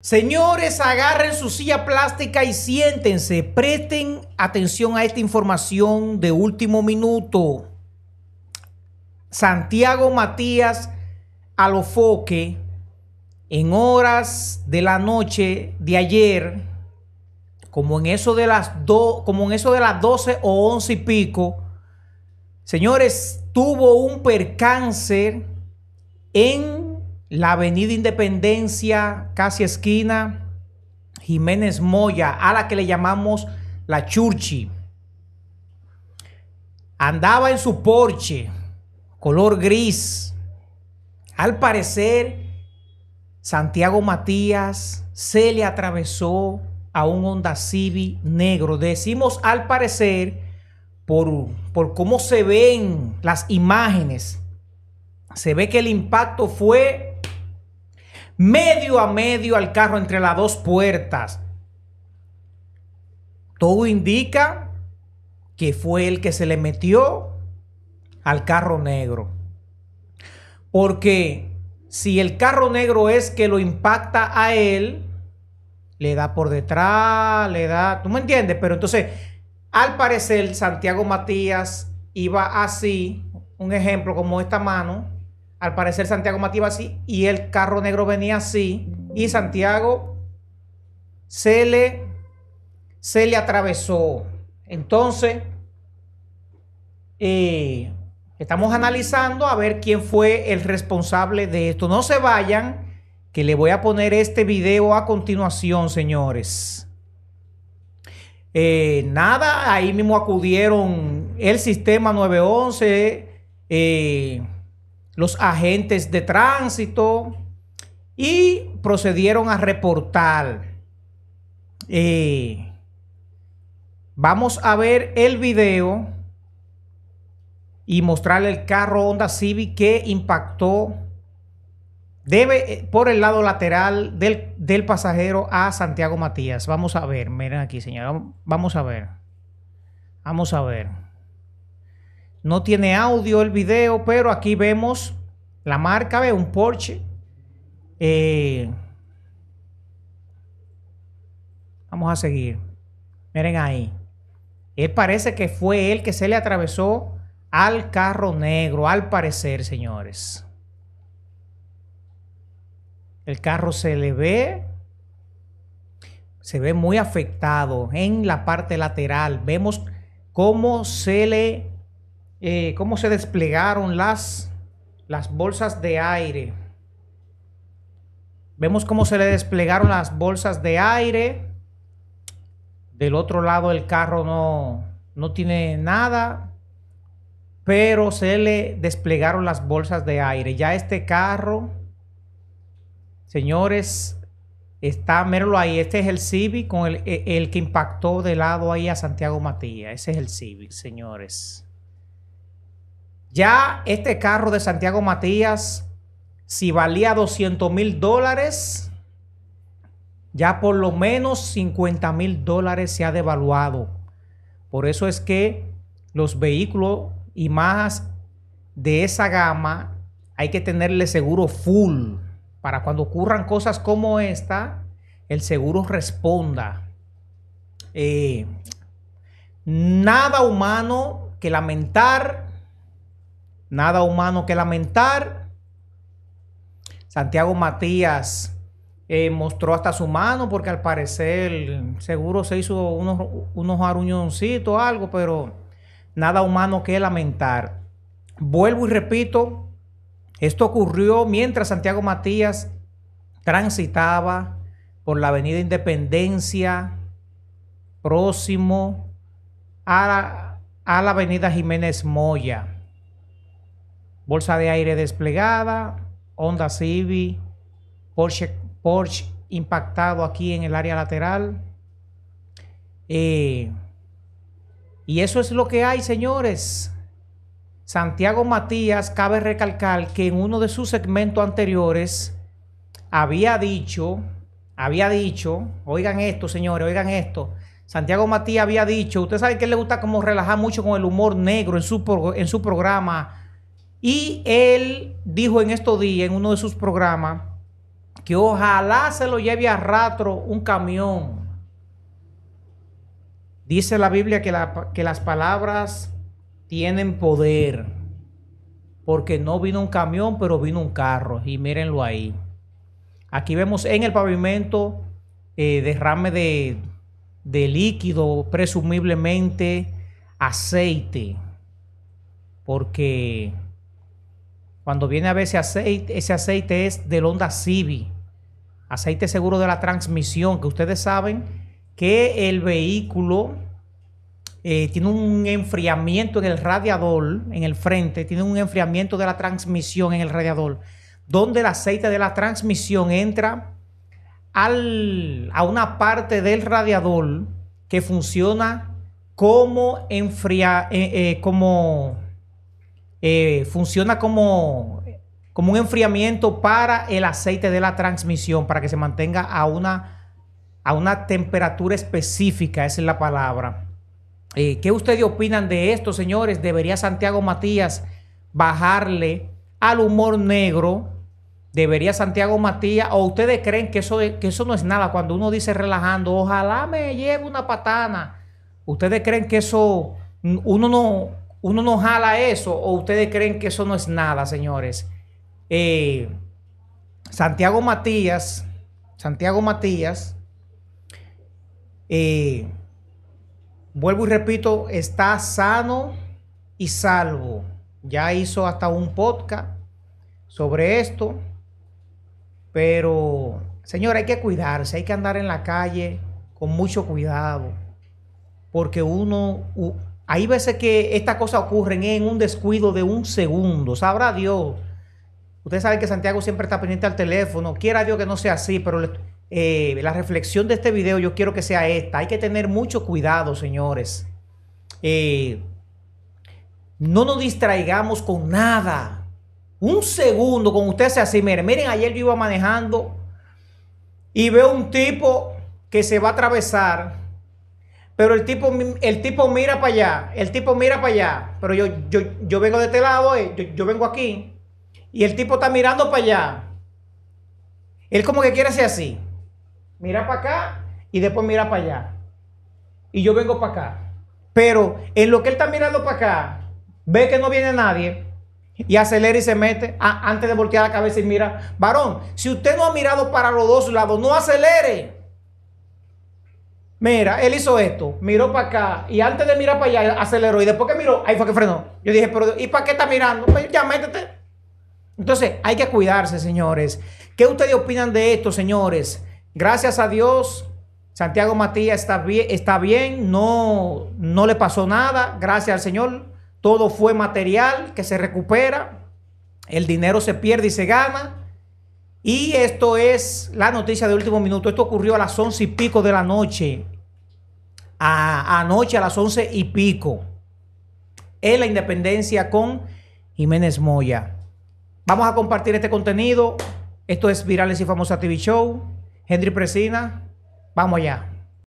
Señores, agarren su silla plástica y siéntense. Presten atención a esta información de último minuto. Santiago Matías Alofoque, en horas de la noche de ayer, como en eso de las, do, como en eso de las 12 o 11 y pico, señores, tuvo un percáncer en la Avenida Independencia, casi esquina, Jiménez Moya, a la que le llamamos la Churchi. Andaba en su porche color gris. Al parecer, Santiago Matías se le atravesó a un Honda Civic negro. Decimos al parecer por, por cómo se ven las imágenes. Se ve que el impacto fue medio a medio al carro entre las dos puertas. Todo indica que fue el que se le metió al carro negro. Porque si el carro negro es que lo impacta a él, le da por detrás, le da, ¿tú me entiendes? Pero entonces, al parecer, Santiago Matías iba así, un ejemplo como esta mano, al parecer Santiago mativa así y el carro negro venía así y Santiago se le, se le atravesó. Entonces, eh, estamos analizando a ver quién fue el responsable de esto. No se vayan, que le voy a poner este video a continuación, señores. Eh, nada, ahí mismo acudieron el sistema 911. Eh, los agentes de tránsito y procedieron a reportar. Eh, vamos a ver el video y mostrarle el carro Honda Civic que impactó debe, eh, por el lado lateral del, pasajero a Santiago Matías. Vamos a ver, miren aquí, señora. Vamos a ver. Vamos a ver. No tiene audio el video, pero aquí vemos la marca ve un Porsche. Eh, vamos a seguir. Miren ahí. parece que fue él que se le atravesó al carro negro, al parecer, señores. El carro se le ve, se ve muy afectado en la parte lateral. Vemos cómo se le, eh, cómo se desplegaron las las bolsas de aire. Vemos cómo se le desplegaron las bolsas de aire. Del otro lado el carro no, no tiene nada, pero se le desplegaron las bolsas de aire. Ya este carro, señores, está, míralo ahí, este es el Civic con el, e, el que impactó de lado ahí a Santiago Matías. Ese es el Civic, señores. Ya este carro de Santiago Matías, si valía 200 mil dólares, ya por lo menos 50 mil dólares se ha devaluado. Por eso es que los vehículos y más de esa gama hay que tenerle seguro full para cuando ocurran cosas como esta, el seguro responda. Eh, nada humano que lamentar Nada humano que lamentar. Santiago Matías eh, mostró hasta su mano porque al parecer seguro se hizo unos, unos aruñoncitos o algo, pero nada humano que lamentar. Vuelvo y repito, esto ocurrió mientras Santiago Matías transitaba por la avenida Independencia, próximo a, a la avenida Jiménez Moya bolsa de aire desplegada, Honda Civic, Porsche, Porsche impactado aquí en el área lateral. Eh, y eso es lo que hay, señores. Santiago Matías, cabe recalcar que en uno de sus segmentos anteriores había dicho, había dicho, oigan esto, señores, oigan esto. Santiago Matías había dicho, usted sabe que le gusta como relajar mucho con el humor negro en su, en su programa y él dijo en estos días, en uno de sus programas, que ojalá se lo lleve a rato un camión. Dice la Biblia que, las palabras tienen poder, porque no vino un camión, pero vino un carro. Y mírenlo ahí. Aquí vemos en el pavimento eh, derrame de líquido, presumiblemente aceite, porque cuando viene a ver ese aceite, ese aceite es del Honda Civi, aceite seguro de la transmisión, que ustedes saben que el vehículo eh, tiene un enfriamiento en el radiador, en el frente, tiene un enfriamiento de la transmisión en el radiador, donde el aceite de la transmisión entra al, a una parte del radiador que funciona como enfriar, eh, eh, como eh, funciona como, como un enfriamiento para el aceite de la transmisión, para que se mantenga a una, a una temperatura específica, esa es la palabra. Eh, ¿Qué ustedes opinan de esto, señores? ¿Debería Santiago Matías bajarle al humor negro? ¿Debería Santiago Matías? ¿O ustedes creen que eso, que eso no es nada? Cuando uno dice relajando, ojalá me lleve una patana. ¿Ustedes creen que eso uno no, uno no jala eso o ustedes creen que eso no es nada, señores. Eh, Santiago Matías, Santiago Matías, eh, vuelvo y repito, está sano y salvo. Ya hizo hasta un podcast sobre esto, pero, señor, hay que cuidarse, hay que andar en la calle con mucho cuidado, porque uno, hay veces que estas cosas ocurren en un descuido de un segundo, sabrá Dios. Ustedes saben que Santiago siempre está pendiente al teléfono, quiera Dios que no sea así, pero eh, la reflexión de este video yo quiero que sea esta. Hay que tener mucho cuidado, señores. Eh, no nos distraigamos con nada. Un segundo, con usted sea así, miren, ayer yo iba manejando y veo un tipo que se va a atravesar pero el tipo, el tipo mira para allá, el tipo mira para allá, pero yo, yo, yo vengo de este lado, eh, yo, vengo aquí, y el tipo está mirando para allá. Él como que quiere hacer así. Mira para acá y después mira para allá. Y yo vengo para acá. Pero en lo que él está mirando para acá, ve que no viene nadie y acelera y se mete antes de voltear la cabeza y mira. Varón, si usted no ha mirado para los dos lados, no acelere. Mira, él hizo esto, miró para acá y antes de mirar para allá aceleró y después que miró, ahí fue que frenó. Yo dije, pero ¿y para qué está mirando? Pues ya métete. Entonces, hay que cuidarse, señores. ¿Qué ustedes opinan de esto, señores? Gracias a Dios, Santiago Matías está bien, está bien no, no le pasó nada, gracias al Señor. Todo fue material que se recupera, el dinero se pierde y se gana, y esto es la noticia de último minuto. Esto ocurrió a las once y pico de la noche. A, anoche a las once y pico. En la independencia con Jiménez Moya. Vamos a compartir este contenido. Esto es Virales y Famosa TV Show. Henry Presina. Vamos allá.